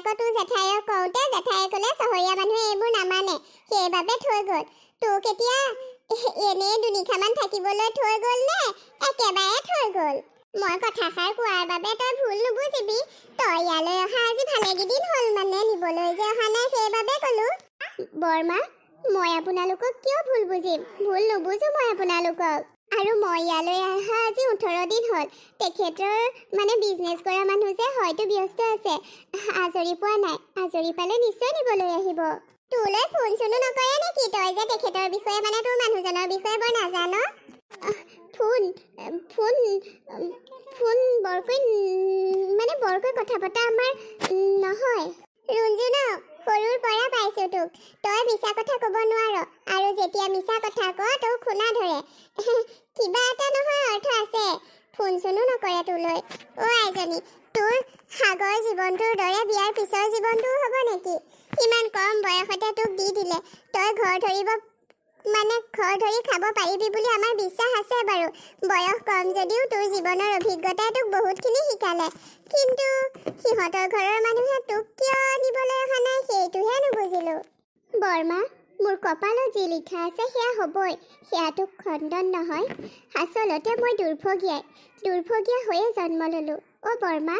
আকৌ তোৰ জেঠায়েক জেঠায়ে ক'লে চহৰীয়া মানুহে এইবোৰ নামানে সেইবাবে থৈ গ'ল তোক এতিয়া এনেই দুনিশামান থাকিবলৈ থৈ গ'ল নে একেবাৰে থৈ গ'ল মই কথাষাৰ কোৱাৰ বাবে তই ভুল নুবুজিবি তই ইয়ালৈ অহা আজি ভালেকেইদিন হ'ল মানে নিবলৈ যে অহা নাই সেইবাবে ক'লো বৰমা মই আপোনালোকক কিয় ভুল বুজিম ভুল নুবুজো মই আপোনালোকক আৰু মই ইয়ালৈ অহা আজি ওঠৰ দিন হ'ল তেখেতৰ মানে বিজনেছ কৰা মানুহ যে হয়তো ব্যস্ত আছে আজৰি পোৱা নাই আজৰি পালে নিশ্চয় নিবলৈ আহিব তোলৈ ফোন চোনো নকৰে নেকি তই যে তেখেতৰ বিষয়ে মানে তোৰ মানুহজনৰ বিষয়ে বৰ নাজান ফোন ফোন ফোন বৰকৈ মানে বৰকৈ কথা পতা আমাৰ নহয় আছে বাৰু বয়স কম যদিও তোৰ জীৱনৰ অভিজ্ঞতাই তোক বহুতখিনি শিকালে কিন্তু সিহঁতৰ ঘৰৰ মানুহে তোক কিয় নিবলৈ অহা নাই সেইটোহে নুবুজিলোঁ বৰমা মোৰ কপালত যি লিখা আছে সেয়া হ'বই সেয়া তোক খণ্ডন নহয় আচলতে মই দুৰ্ভগীয়াই দুৰ্ভগীয়া হৈয়ে জন্ম ল'লোঁ অ' বৰমা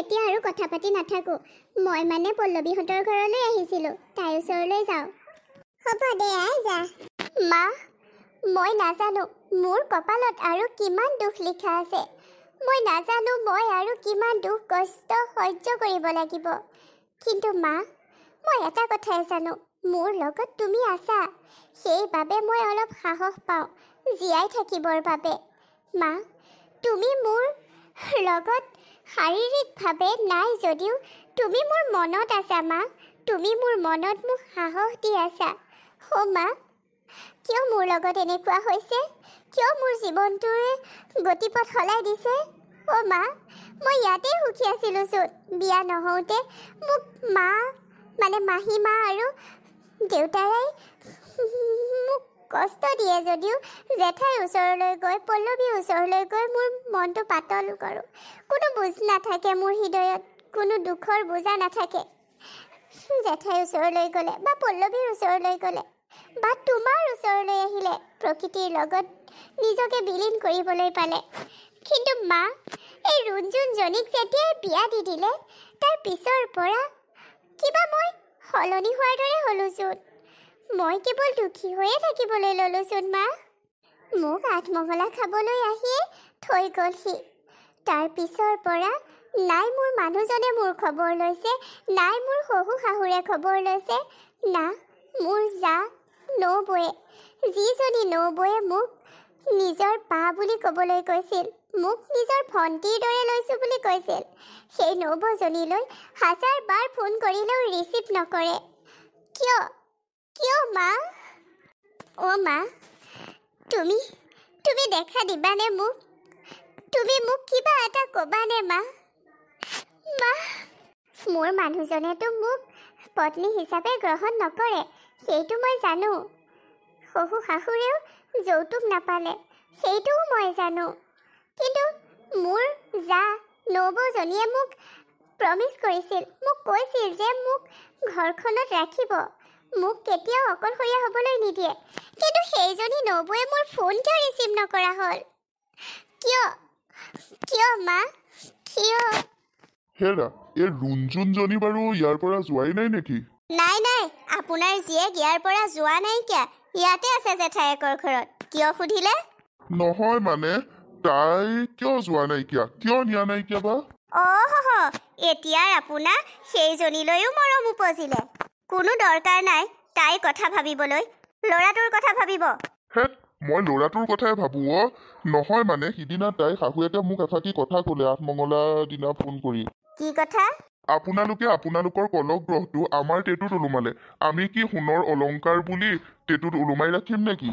এতিয়া আৰু কথা পাতি নাথাকোঁ মই মানে পল্লৱীহঁতৰ ঘৰলৈ আহিছিলোঁ তাইৰ ওচৰলৈ যাওঁ হ'ব দে আই যা মা মই নাজানো মোৰ কপালত আৰু কিমান দুখ লিখা আছে মই নাজানো মই আৰু কিমান দুখ কষ্ট সহ্য কৰিব লাগিব কিন্তু মা মই এটা কথাই জানো মোৰ লগত তুমি আছা সেইবাবে মই অলপ সাহস পাওঁ জীয়াই থাকিবৰ বাবে মা তুমি মোৰ লগত শাৰীৰিকভাৱে নাই যদিও তুমি মোৰ মনত আছা মা তুমি মোৰ মনত মোক সাহস দি আছা হ' মা কিয় মোৰ লগত এনেকুৱা হৈছে কিয় মোৰ জীৱনটোৰে গতিপথ সলাই দিছে অ' মা মই ইয়াতে সুখী আছিলোঁ চোন বিয়া নহওঁতে মোক মা মানে মাহী মা আৰু দেউতাৰে মোক কষ্ট দিয়ে যদিও জেঠাই ওচৰলৈ গৈ পল্লৱীৰ ওচৰলৈ গৈ মোৰ মনটো পাতল কৰোঁ কোনো বুজ নাথাকে মোৰ হৃদয়ত কোনো দুখৰ বোজা নাথাকে জেঠাইৰ ওচৰলৈ গ'লে বা পল্লৱীৰ ওচৰলৈ গ'লে বা তোমাৰ ওচৰলৈ আহিলে প্ৰকৃতিৰ লগত নিজকে বিলীন কৰিবলৈ পালে কিন্তু মা এই ৰুণজুনজনীক যেতিয়াই বিয়া দি দিলে তাৰ পিছৰ পৰা কিবা মই সলনি হোৱাৰ দৰে হ'লোচোন মই কেৱল দুখী হৈয়ে থাকিবলৈ ল'লোচোন মা মোক আঠমহলা খাবলৈ আহিয়ে থৈ গ'লহি তাৰ পিছৰ পৰা নাই মোৰ মানুহজনে মোৰ খবৰ লৈছে নাই মোৰ শহু শাহুৰে খবৰ লৈছে না মোৰ জা নবৌৱে যিজনী নবৌৱে মোক নিজৰ পা বুলি ক'বলৈ কৈছিল মোক নিজৰ ভণ্টিৰ দৰে লৈছোঁ বুলি কৈছিল সেই নবৌজনীলৈ হাজাৰ বাৰ ফোন কৰিলেও ৰিচিভ নকৰে কিয় কিয় মা অ' মা তুমি তুমি দেখা দিবানে মোক তুমি মোক কিবা এটা ক'বানে মা মা মোৰ মানুহজনেতো মোক পত্নী হিচাপে গ্ৰহণ নকৰে সেইটো মই জানো শহু শাহুৰেও যৌতুক নাপালে সেইটোও মই জানো কিন্তু মোৰ জা নবৌজনীয়ে মোক প্ৰমিছ কৰিছিল মোক কৈছিল যে মোক ঘৰখনত ৰাখিব মোক কেতিয়াও অকলশৰীয়া হ'বলৈ নিদিয়ে কিন্তু সেইজনী নবৌৱে মোৰ ফোন কিয় ৰিচিভ নকৰা হ'ল কিয় কিয় মা কিয় হেৰা এই ৰুণজুনজনী বাৰু ইয়াৰ পৰা যোৱাই নাই নেকি নাই নাই আপোনাৰ জীয়েক ইয়াৰ পৰা যোৱা নাইকিয়া ইয়াতে আছে জেঠায়েকৰ ঘৰত কিয় সুধিলে নহয় মানে তাই কিয় যোৱা নাইকিয়া কিয় নিয়া নাইকিয়া বা অহ আপোনাৰ সেইজনীলৈও মৰম উপজিলে কোনো দৰকাৰ নাই তাই কথা ভাবিবলৈ ল'ৰাটোৰ কথা ভাবিব মই ল'ৰাটোৰ কথাই ভাবোঁ অ নহয় মানে সিদিনা তাই শাহুৱেকে মোক এফাকি কথা ক'লে আঠমঙলা দিনা ফোন কৰি কি কথা আপোনালোকে আপোনালোকৰ কলক গ্ৰহটো আমাৰ টেটুত ওলোমালে আমি কি সোণৰ অলংকাৰ বুলি টেটুত ওলোমাই ৰাখিম নেকি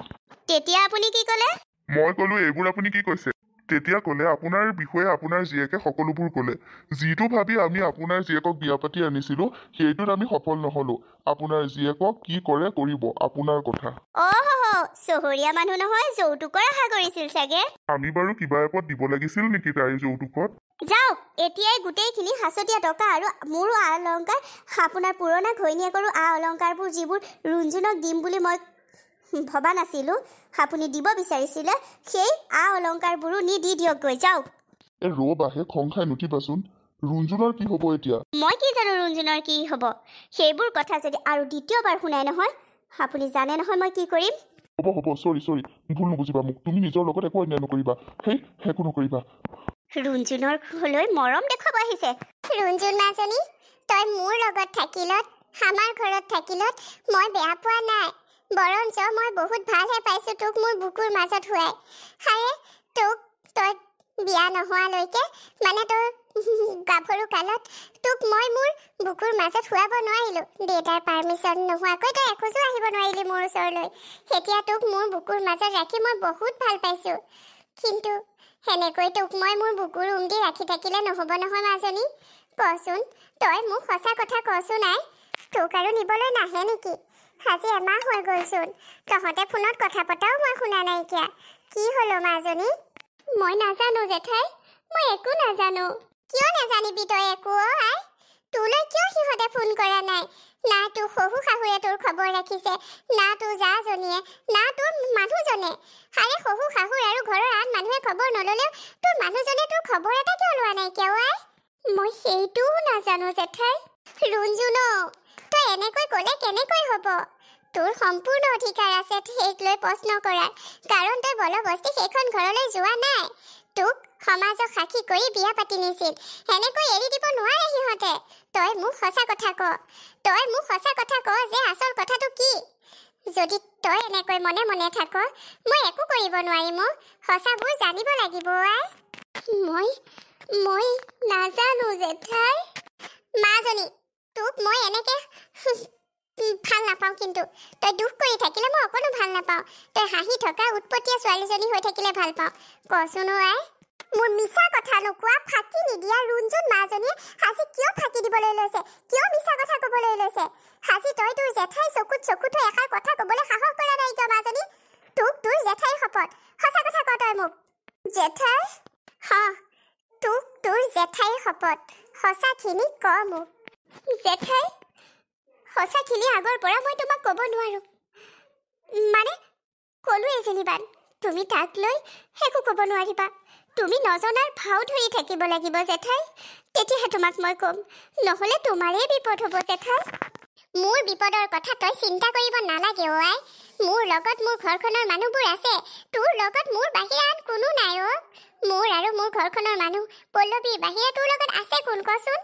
তেতিয়া আপুনি কি কলে মই কলো এইবোৰ আপুনি কি কৈছে তেতিয়া ক'লে আপোনাৰ বিষয়ে আপোনাৰ জীয়েকে সকলোবোৰ ক'লে যিটো ভাবি আমি আপোনাৰ জীয়েকক বিয়া পাতি আনিছিলোঁ সেইটোত আমি সফল নহ'লোঁ আপোনাৰ জীয়েকক কি কৰে কৰিব আপোনাৰ কথা চহৰীয়া মানুহ নহয় যৌতুকৰ আশা কৰিছিল চাগে আমি বাৰু কিবা এপদ দিব লাগিছিল নেকি তাইৰ যৌতুকত যাওক এতিয়াই গোটেইখিনি সাঁচতীয়া টকা আৰু মোৰ আ অলংকাৰ আপোনাৰ পুৰণা ঘৈণীয়েকৰ আ অলংকাৰবোৰ যিবোৰ ৰুণজুনক দিম বুলি মই ভবা নাছিলো আপুনি দিব বিচাৰিছিলে সেই আ অলংকাৰবোৰো নিদি দিয়কগৈ যাওক এ ৰবা একো অন্যায় বৰঞ্চ মই বহুত ভালহে পাইছোঁ তোক মোৰ বুকুৰ মাজত শুৱাই হাৰে তোক তই বিয়া নোহোৱালৈকে মানে তোৰ গাভৰু কালত তোক মই মোৰ বুকুৰ মাজত শুৱাব নোৱাৰিলোঁ দেউতাৰ পাৰ্মিশ্যন নোহোৱাকৈ তই এখোজো আহিব নোৱাৰিলি মোৰ ওচৰলৈ এতিয়া তোক মোৰ বুকুৰ মাজত ৰাখি মই বহুত ভাল পাইছোঁ কিন্তু সেনেকৈ তোক মই মোৰ বুকুৰ উম দি ৰাখি থাকিলে নহ'ব নহয় মাজনী কচোন তই মোক সঁচা কথা কচোন নাই তোক আৰু নিবলৈ নাহে নেকি আজি এমাহ হৈ গ'লচোন তহঁতে ফোনত কথা পতাও মই শুনা নাইকিয়া কি হ'ল মাজনী মই নাজানো জেঠাই মই একো নাজানো কিয় নাজানিবি তই একো আই তোলৈ কিয় সিহঁতে ফোন কৰা নাই না তোৰ শহু শাহুৱে তোৰ খবৰ ৰাখিছে না তোৰ জাজনীয়ে না তোৰ মানুহজনে আৰে শহু শাহুৰ আৰু ঘৰৰ আন মানুহে খবৰ নললেও তোৰ মানুহজনে তোৰ খবৰ এটা কিয় লোৱা নাইকিয়া আই মই সেইটোও নাজানো জেঠাই ৰুণজুনৌ তই এনেকৈ ক'লে কেনেকৈ হ'ব তোৰ সম্পূৰ্ণ অধিকাৰ আছে সেইক লৈ প্ৰশ্ন কৰাৰ কাৰণ তই বলবস্তি সেইখন ঘৰলৈ যোৱা নাই তোক সমাজক সাক্ষী কৰি বিয়া পাতি নিছিল সেনেকৈ এৰি দিব নোৱাৰে সিহঁতে তই মোক সঁচা কথা ক তই মোক সঁচা কথা ক যে আচল কথাটো কি যদি তই এনেকৈ মনে মনে থাক মই একো কৰিব নোৱাৰিম সঁচাবোৰ জানিব লাগিব আই মই মই নাজানো জেঠাই মাজনী তোক মই এনেকে ভাল নাপাওঁ কিন্তু তই দুখ কৰি থাকিলে মই অকণো ভাল নাপাওঁ তই হাঁহি থকা উৎপতীয়া ছোৱালীজনী হৈ থাকিলে ভাল পাওঁ কচোন আই মোৰ মিছা কথা নোকোৱা ফাঁকি নিদিয়া ৰুণজন মাজনীয়ে সাজি কিয় ফাঁকি দিবলৈ লৈছে কিয় মিছা কথা ক'বলৈ লৈছে সাজি তই তোৰ জেঠাই চকুত চকুত হৈ এষাৰ কথা ক'বলৈ সাহস কৰা নাই কিয় মাজনী তোক তোৰ জেঠাই শপত সঁচা কথা ক তই মোক জেঠাই হ তোক তোৰ জেঠাই শপত সঁচাখিনি ক মোক জেঠাই সঁচাখিনি আগৰ পৰা মই তোমাক ক'ব নোৱাৰো মানে ক'লোৱে যেনিবা তুমি তাক লৈ একো ক'ব নোৱাৰিবা তুমি নজনাৰ ভাও ধৰি থাকিব লাগিব জেঠাই তেতিয়াহে তোমাক মই ক'ম নহ'লে তোমাৰেই বিপদ হ'ব জেঠাই মোৰ বিপদৰ কথা তই চিন্তা কৰিব নালাগে অ আই মোৰ লগত মোৰ ঘৰখনৰ মানুহবোৰ আছে তোৰ লগত মোৰ বাহিৰা আন কোনো নাই অ মোৰ আৰু মোৰ ঘৰখনৰ মানুহ পল্লৱীৰ বাহিৰে তোৰ লগত আছে কোন কচোন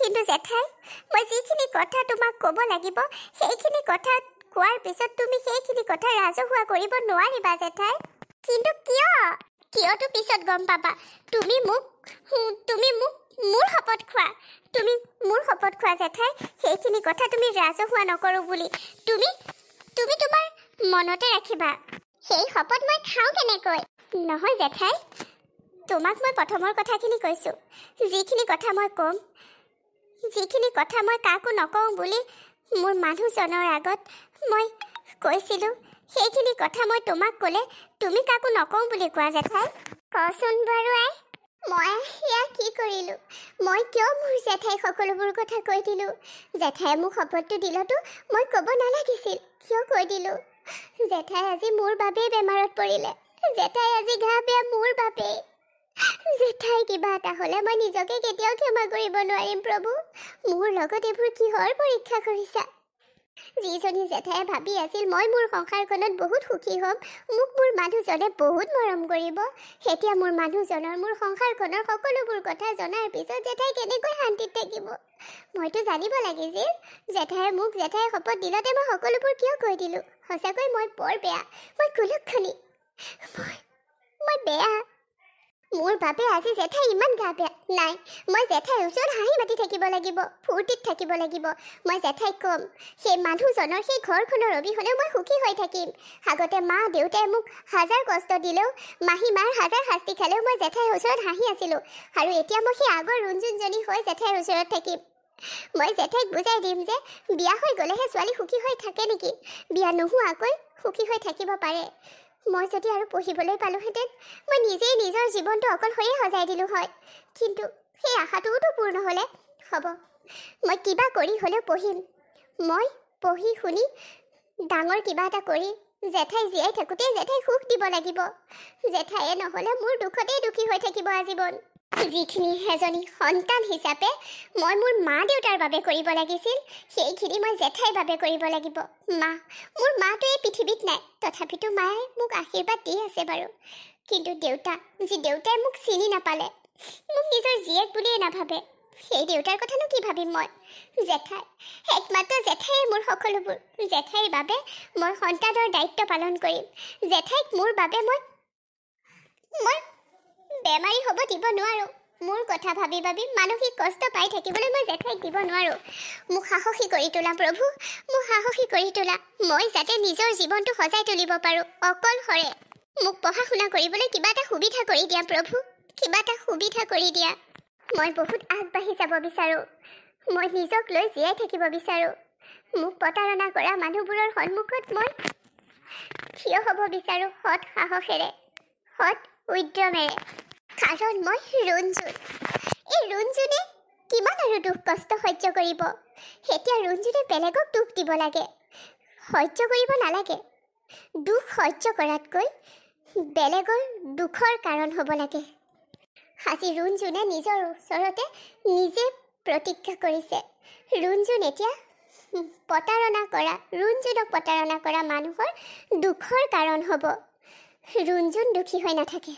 কিন্তু জেঠাই মই যিখিনি কথা তোমাক ক'ব লাগিব সেইখিনি কথা কোৱাৰ পিছত তুমি সেইখিনি কথা ৰাজহুৱা কৰিব নোৱাৰিবা জেঠাই কিন্তু কিয় কিয়তো পিছত গম পাবা তুমি মোক তুমি মোক মোৰ শপত খোৱা তুমি মোৰ শপত খোৱা জেঠাই সেইখিনি কথা তুমি ৰাজহুৱা নকৰোঁ বুলি তুমি তুমি তোমাৰ মনতে ৰাখিবা সেই শপত মই খাওঁ কেনেকৈ নহয় জেঠাই তোমাক মই প্ৰথমৰ কথাখিনি কৈছোঁ যিখিনি কথা মই ক'ম যিখিনি কথা মই কাকো নকওঁ বুলি মোৰ মানুহজনৰ আগত মই কৈছিলোঁ সেইখিনি কথা মই তোমাক ক'লে তুমি কাকো নকওঁ বুলি কোৱা জেঠাই কচোন বাৰু আই মই সেয়া কি কৰিলোঁ মই কিয় মোৰ জেঠাই সকলোবোৰ কথা কৈ দিলোঁ জেঠাই মোক শপতটো দিলতো মই ক'ব নালাগিছিল কিয় কৈ দিলোঁ জেঠাই আজি মোৰ বাবেই বেমাৰত পৰিলে জেঠাই আজি গা বেয়া মোৰ বাবেই জেঠাই কিবা এটা হ'লে মই নিজকে কেতিয়াও ক্ষমা কৰিব নোৱাৰিম প্ৰভু মোৰ লগত এইবোৰ কিহৰ পৰীক্ষা কৰিছা যিজনী জেঠাই ভাবি আছিল মই মোৰ সংসাৰখনত বহুত সুখী হ'ম মোক মোৰ মানুহজনে বহুত মৰম কৰিব সেতিয়া মোৰ মানুহজনৰ মোৰ সংসাৰখনৰ সকলোবোৰ কথা জনাৰ পিছত জেঠাই কেনেকৈ শান্তিত থাকিব মইতো জানিব লাগিছিল জেঠাই মোক জেঠাই শপত দিলতে মই সকলোবোৰ কিয় কৈ দিলোঁ সঁচাকৈ মই বৰ বেয়া মই কুলক্ষণী মই বেয়া মোৰ বাপে আজি জেঠাই ইমান গা বেয়া নাই মই জেঠাইৰ ওচৰত হাঁহি মাতি থাকিব লাগিব ফূৰ্তিত থাকিব লাগিব মই জেঠাই ক'ম সেই মানুহজনৰ সেই ঘৰখনৰ অবিহনে মই সুখী হৈ থাকিম আগতে মা দেউতাই মোক হাজাৰ কষ্ট দিলেও মাহী মাৰ হাজাৰ শাস্তি খালেও মই জেঠাইৰ ওচৰত হাঁহি আছিলোঁ আৰু এতিয়া মই সেই আগৰ ৰুণজুনজনী হৈ জেঠাইৰ ওচৰত থাকিম মই জেঠাইক বুজাই দিম যে বিয়া হৈ গ'লেহে ছোৱালী সুখী হৈ থাকে নেকি বিয়া নোহোৱাকৈ সুখী হৈ থাকিব পাৰে মই যদি আৰু পঢ়িবলৈ পালোহেঁতেন মই নিজেই নিজৰ জীৱনটো অকলশৰে সজাই দিলোঁ হয় কিন্তু সেই আশাটোওতো পূৰ্ণ হ'লে হ'ব মই কিবা কৰি হ'লেও পঢ়িম মই পঢ়ি শুনি ডাঙৰ কিবা এটা কৰি জেঠাই জীয়াই থাকোঁতেই জেঠাই সুখ দিব লাগিব জেঠাইয়ে নহ'লে মোৰ দুখতেই দুখী হৈ থাকিব আজীৱন যিখিনি এজনী সন্তান হিচাপে মই মোৰ মা দেউতাৰ বাবে কৰিব লাগিছিল সেইখিনি মই জেঠাইৰ বাবে কৰিব লাগিব মা মোৰ মাটো এই পৃথিৱীত নাই তথাপিতো মায়ে মোক আশীৰ্বাদ দি আছে বাৰু কিন্তু দেউতা যি দেউতাই মোক চিনি নাপালে মোক নিজৰ জীয়েক বুলিয়েই নাভাবে সেই দেউতাৰ কথানো কি ভাবিম মই জেঠাই একমাত্ৰ জেঠাইয়ে মোৰ সকলোবোৰ জেঠাইৰ বাবে মই সন্তানৰ দায়িত্ব পালন কৰিম জেঠাইক মোৰ বাবে মই মই বেমাৰী হ'ব দিব নোৱাৰোঁ মোৰ কথা ভাবি ভাবি মানসিক কষ্ট পাই থাকিবলৈ মই জেঠাইক দিব নোৱাৰোঁ মোক সাহসী কৰি তোলা প্ৰভু মোক সাহসী কৰি তোলা মই যাতে নিজৰ জীৱনটো সজাই তুলিব পাৰোঁ অকলশৰে মোক পঢ়া শুনা কৰিবলৈ কিবা এটা সুবিধা কৰি দিয়া প্ৰভু কিবা এটা সুবিধা কৰি দিয়া মই বহুত আগবাঢ়ি যাব বিচাৰোঁ মই নিজক লৈ জীয়াই থাকিব বিচাৰোঁ মোক প্ৰতাৰণা কৰা মানুহবোৰৰ সন্মুখত মই থিয় হ'ব বিচাৰোঁ সৎ সাহসেৰে সৎ উদ্যমেৰে কাৰণ মই ৰঞ্জুন এই ৰঞ্জুনে কিমান আৰু দুখ কষ্ট সহ্য কৰিব এতিয়া ৰঞ্জুনে বেলেগক দুখ দিব লাগে সহ্য কৰিব নালাগে দুখ সহ্য কৰাতকৈ বেলেগৰ দুখৰ কাৰণ হ'ব লাগে আজি ৰুণজুনে নিজৰ ওচৰতে নিজে প্ৰতিজ্ঞা কৰিছে ৰুণজুন এতিয়া প্ৰতাৰণা কৰা ৰুণজুনক প্ৰতাৰণা কৰা মানুহৰ দুখৰ কাৰণ হ'ব ৰুণজুন দুখী হৈ নাথাকে